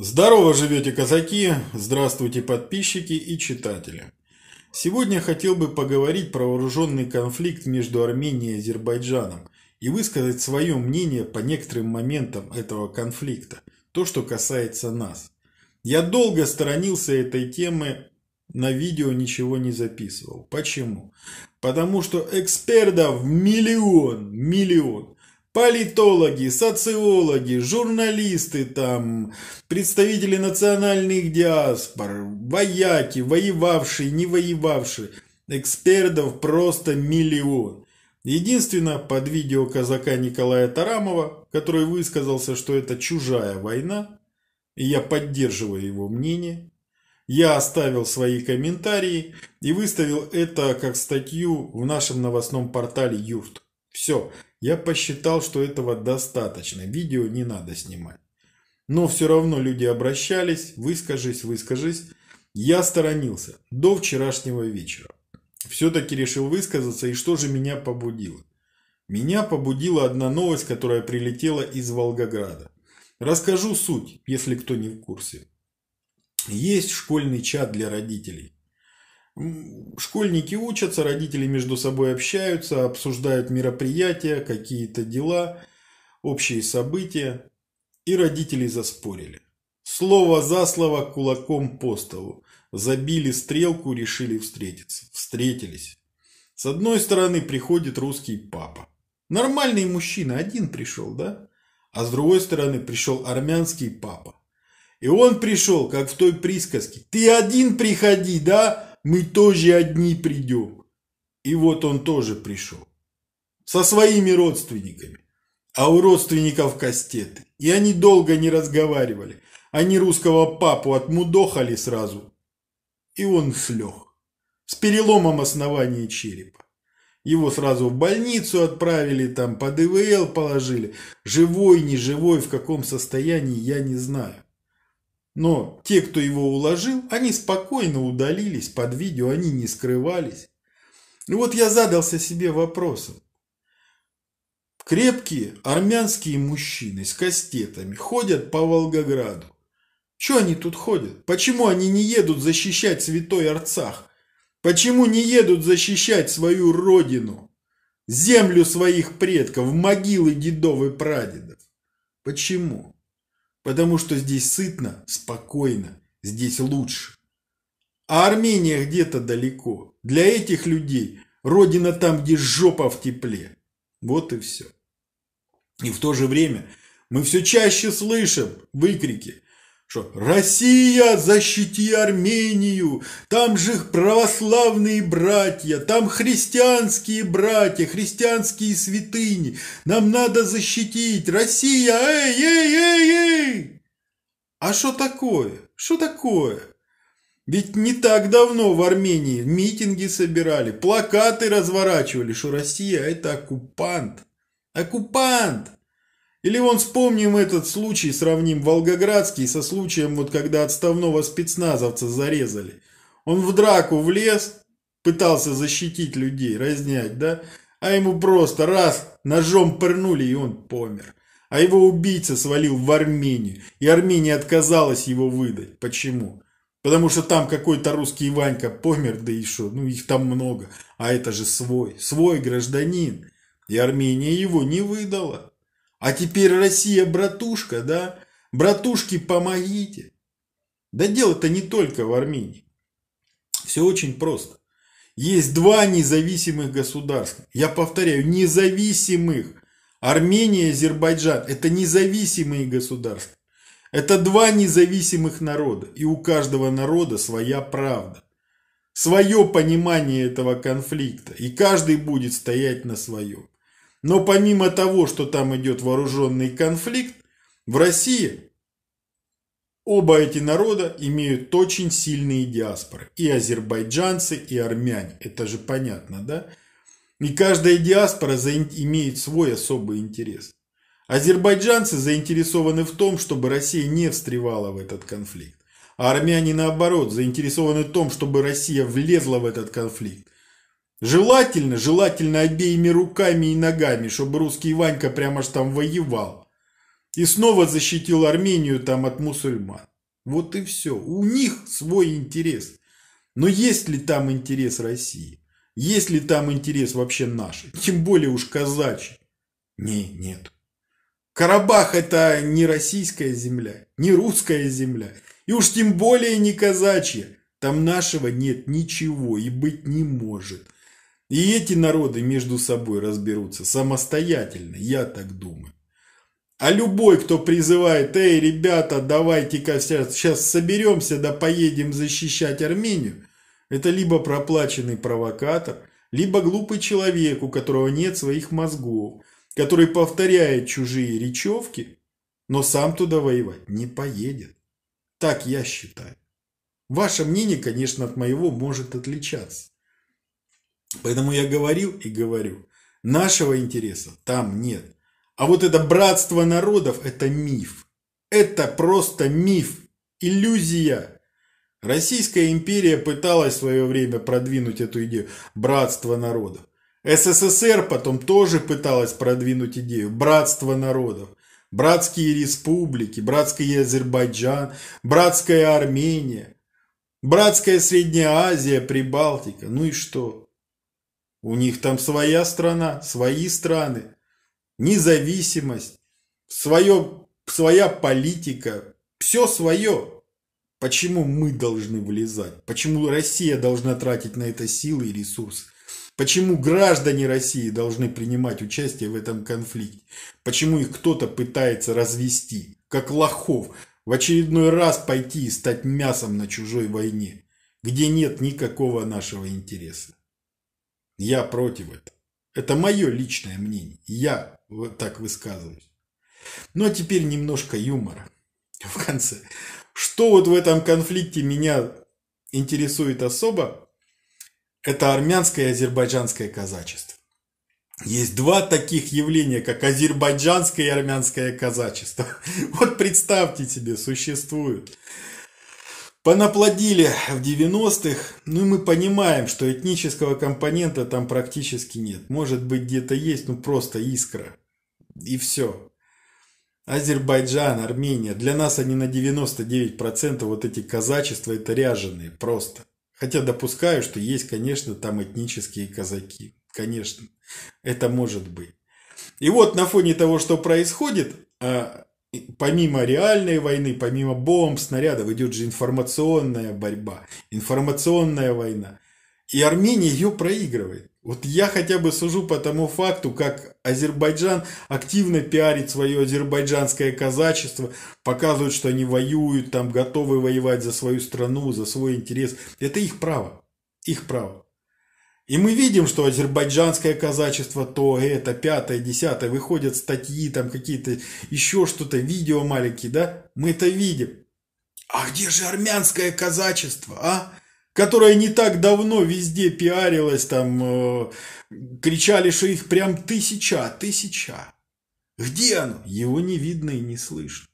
Здорово живете, казаки! Здравствуйте, подписчики и читатели! Сегодня хотел бы поговорить про вооруженный конфликт между Арменией и Азербайджаном и высказать свое мнение по некоторым моментам этого конфликта, то, что касается нас. Я долго сторонился этой темы, на видео ничего не записывал. Почему? Потому что экспертов миллион, миллион политологи, социологи, журналисты там, представители национальных диаспор, вояки, воевавшие, не воевавшие. Экспертов просто миллион. Единственное, под видео казака Николая Тарамова, который высказался, что это чужая война, и я поддерживаю его мнение, я оставил свои комментарии и выставил это как статью в нашем новостном портале «Юрт». Все, я посчитал, что этого достаточно, видео не надо снимать. Но все равно люди обращались, выскажись, выскажись. Я сторонился до вчерашнего вечера. Все-таки решил высказаться, и что же меня побудило? Меня побудила одна новость, которая прилетела из Волгограда. Расскажу суть, если кто не в курсе. Есть школьный чат для родителей. Школьники учатся, родители между собой общаются, обсуждают мероприятия, какие-то дела, общие события. И родители заспорили. Слово за слово кулаком по столу. Забили стрелку, решили встретиться. Встретились. С одной стороны приходит русский папа. Нормальный мужчина, один пришел, да? А с другой стороны пришел армянский папа. И он пришел, как в той присказке. Ты один приходи, да? мы тоже одни придем. И вот он тоже пришел. Со своими родственниками. А у родственников кастеты. И они долго не разговаривали. Они русского папу отмудохали сразу. И он слег. С переломом основания черепа. Его сразу в больницу отправили, там под ИВЛ положили. Живой, не живой, в каком состоянии, я не знаю. Но те, кто его уложил, они спокойно удалились под видео, они не скрывались. И вот я задался себе вопросом. Крепкие армянские мужчины с кастетами ходят по Волгограду. Че они тут ходят? Почему они не едут защищать святой Арцах? Почему не едут защищать свою родину? Землю своих предков, могилы дедов и прадедов? Почему? потому что здесь сытно, спокойно, здесь лучше. А Армения где-то далеко. Для этих людей родина там, где жопа в тепле. Вот и все. И в то же время мы все чаще слышим выкрики, что «Россия, защити Армению! Там же православные братья, там христианские братья, христианские святыни! Нам надо защитить! Россия, эй, эй, эй, эй!» А что такое? Что такое? Ведь не так давно в Армении митинги собирали, плакаты разворачивали, что Россия – это оккупант. Оккупант! Или вон вспомним этот случай, сравним Волгоградский со случаем, вот когда отставного спецназовца зарезали. Он в драку влез, пытался защитить людей, разнять, да? А ему просто раз, ножом пырнули, и он помер а его убийца свалил в Армению, и Армения отказалась его выдать. Почему? Потому что там какой-то русский Ванька помер, да еще, ну их там много, а это же свой, свой гражданин, и Армения его не выдала. А теперь Россия братушка, да? Братушки, помогите. Да дело-то не только в Армении. Все очень просто. Есть два независимых государства. Я повторяю, независимых. Армения и Азербайджан – это независимые государства. Это два независимых народа, и у каждого народа своя правда. Свое понимание этого конфликта, и каждый будет стоять на своем. Но помимо того, что там идет вооруженный конфликт, в России оба эти народа имеют очень сильные диаспоры. И азербайджанцы, и армяне. Это же понятно, да? И каждая диаспора имеет свой особый интерес. Азербайджанцы заинтересованы в том, чтобы Россия не встревала в этот конфликт. А армяне, наоборот, заинтересованы в том, чтобы Россия влезла в этот конфликт. Желательно, желательно обеими руками и ногами, чтобы русский Ванька прямо ж там воевал. И снова защитил Армению там от мусульман. Вот и все. У них свой интерес. Но есть ли там интерес России? Есть ли там интерес вообще наш? Тем более уж казачий. Не, нет. Карабах это не российская земля, не русская земля. И уж тем более не казачья. Там нашего нет ничего и быть не может. И эти народы между собой разберутся самостоятельно, я так думаю. А любой, кто призывает, эй, ребята, давайте-ка сейчас сейчас соберемся да поедем защищать Армению, это либо проплаченный провокатор, либо глупый человек, у которого нет своих мозгов, который повторяет чужие речевки, но сам туда воевать не поедет. Так я считаю. Ваше мнение, конечно, от моего может отличаться. Поэтому я говорил и говорю, нашего интереса там нет. А вот это братство народов – это миф. Это просто миф, иллюзия. Российская империя пыталась в свое время продвинуть эту идею братства народов. СССР потом тоже пыталась продвинуть идею братства народов. Братские республики, братский Азербайджан, братская Армения, братская Средняя Азия, Прибалтика. Ну и что? У них там своя страна, свои страны, независимость, свое, своя политика, все свое. Почему мы должны влезать? Почему Россия должна тратить на это силы и ресурсы? Почему граждане России должны принимать участие в этом конфликте? Почему их кто-то пытается развести, как лохов, в очередной раз пойти и стать мясом на чужой войне, где нет никакого нашего интереса? Я против этого. Это мое личное мнение. Я вот так высказываюсь. Но теперь немножко юмора в конце. Что вот в этом конфликте меня интересует особо, это армянское и азербайджанское казачество. Есть два таких явления, как азербайджанское и армянское казачество. Вот представьте себе, существуют. Понаплодили в 90-х, ну и мы понимаем, что этнического компонента там практически нет. Может быть где-то есть, ну просто искра. И все. Азербайджан, Армения. Для нас они на 99% вот эти казачества это ряженые просто. Хотя допускаю, что есть, конечно, там этнические казаки. Конечно, это может быть. И вот на фоне того, что происходит, а, помимо реальной войны, помимо бомб, снарядов, идет же информационная борьба, информационная война. И Армения ее проигрывает. Вот я хотя бы сужу по тому факту, как Азербайджан активно пиарит свое азербайджанское казачество, показывают, что они воюют, там готовы воевать за свою страну, за свой интерес. Это их право. Их право. И мы видим, что азербайджанское казачество, то это, пятое, десятое, выходят статьи, там какие-то еще что-то, видео маленькие, да? Мы это видим. А где же армянское казачество, а? которая не так давно везде пиарилась, там э, кричали, что их прям тысяча, тысяча. Где оно? Его не видно и не слышно.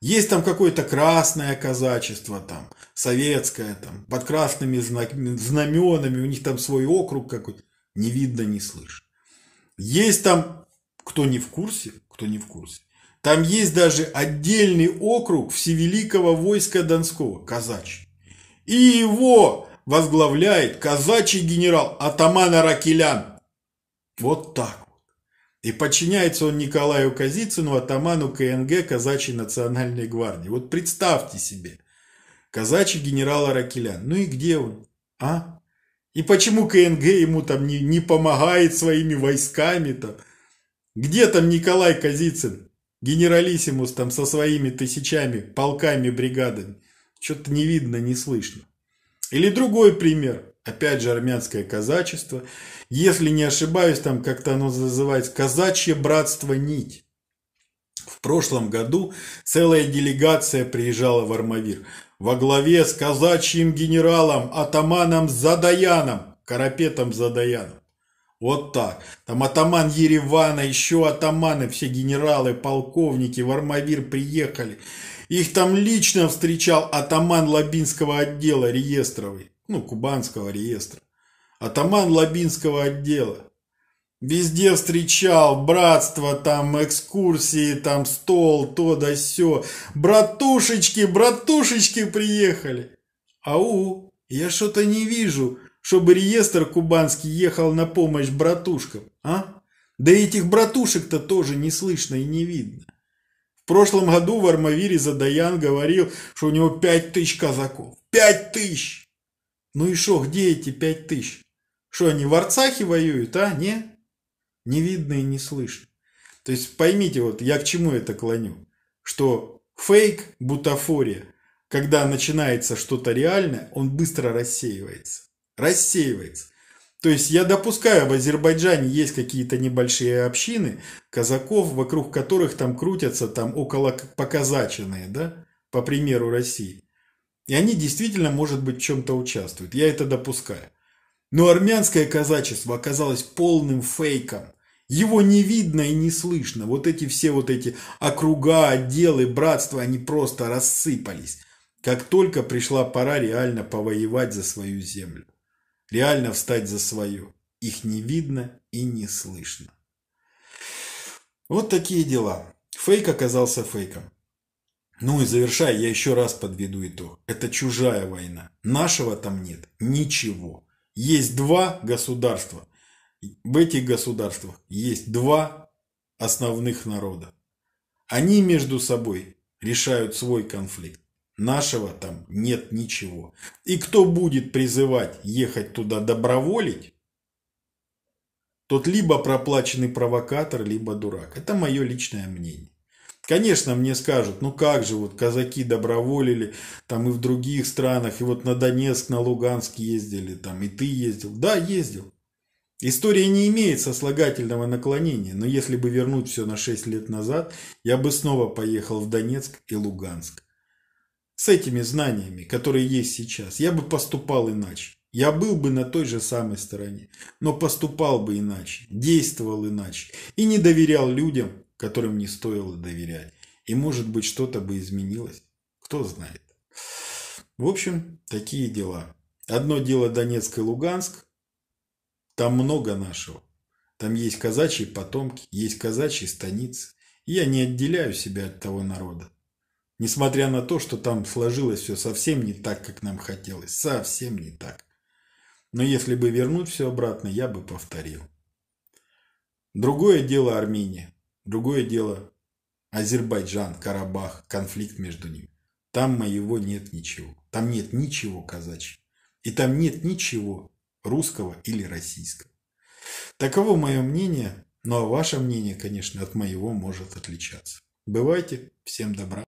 Есть там какое-то красное казачество, там, советское, там, под красными знаменами, у них там свой округ какой-то. Не видно, не слышно. Есть там, кто не в курсе, кто не в курсе, там есть даже отдельный округ Всевеликого войска Донского, казачий. И его возглавляет казачий генерал атаман Аракелян. Вот так вот. И подчиняется он Николаю Казицыну, атаману КНГ казачьей национальной гвардии. Вот представьте себе, казачий генерал Аракелян. Ну и где он? А? И почему КНГ ему там не, не помогает своими войсками там? Где там Николай Казицын, генералиссимус там со своими тысячами, полками, бригадами? Что-то не видно, не слышно. Или другой пример. Опять же, армянское казачество. Если не ошибаюсь, там как-то оно называется «Казачье братство нить». В прошлом году целая делегация приезжала в Армавир во главе с казачьим генералом, атаманом Задаяном, карапетом Задаяном. Вот так. Там атаман Еревана, еще атаманы, все генералы, полковники в Армавир приехали. Их там лично встречал атаман Лабинского отдела реестровый. Ну, кубанского реестра. Атаман Лабинского отдела. Везде встречал, братство, там, экскурсии, там, стол, то да сё. Братушечки, братушечки приехали. Ау, я что-то не вижу чтобы реестр кубанский ехал на помощь братушкам, а? Да и этих братушек-то тоже не слышно и не видно. В прошлом году в Армавире Задаян говорил, что у него пять тысяч казаков. Пять тысяч! Ну и что? где эти пять тысяч? Что, они в Арцахе воюют, а? Не? Не видно и не слышно. То есть поймите, вот я к чему это клоню. Что фейк, бутафория, когда начинается что-то реальное, он быстро рассеивается рассеивается. То есть я допускаю, в Азербайджане есть какие-то небольшие общины казаков, вокруг которых там крутятся там около показаченные, да, по примеру России. И они действительно, может быть, в чем-то участвуют. Я это допускаю. Но армянское казачество оказалось полным фейком. Его не видно и не слышно. Вот эти все вот эти округа, отделы, братства, они просто рассыпались. Как только пришла пора реально повоевать за свою землю реально встать за свое. Их не видно и не слышно. Вот такие дела. Фейк оказался фейком. Ну и завершая, я еще раз подведу итог. Это чужая война. Нашего там нет. Ничего. Есть два государства. В этих государствах есть два основных народа. Они между собой решают свой конфликт. Нашего там нет ничего. И кто будет призывать ехать туда доброволить, тот либо проплаченный провокатор, либо дурак. Это мое личное мнение. Конечно, мне скажут, ну как же, вот казаки доброволили, там и в других странах, и вот на Донецк, на Луганск ездили, там и ты ездил. Да, ездил. История не имеет сослагательного наклонения, но если бы вернуть все на 6 лет назад, я бы снова поехал в Донецк и Луганск с этими знаниями, которые есть сейчас, я бы поступал иначе. Я был бы на той же самой стороне, но поступал бы иначе, действовал иначе и не доверял людям, которым не стоило доверять. И может быть что-то бы изменилось, кто знает. В общем, такие дела. Одно дело Донецк и Луганск, там много нашего. Там есть казачьи потомки, есть казачьи станицы. Я не отделяю себя от того народа. Несмотря на то, что там сложилось все совсем не так, как нам хотелось. Совсем не так. Но если бы вернуть все обратно, я бы повторил. Другое дело Армения. Другое дело Азербайджан, Карабах, конфликт между ними. Там моего нет ничего. Там нет ничего казачьего. И там нет ничего русского или российского. Таково мое мнение, ну а ваше мнение, конечно, от моего может отличаться. Бывайте, всем добра.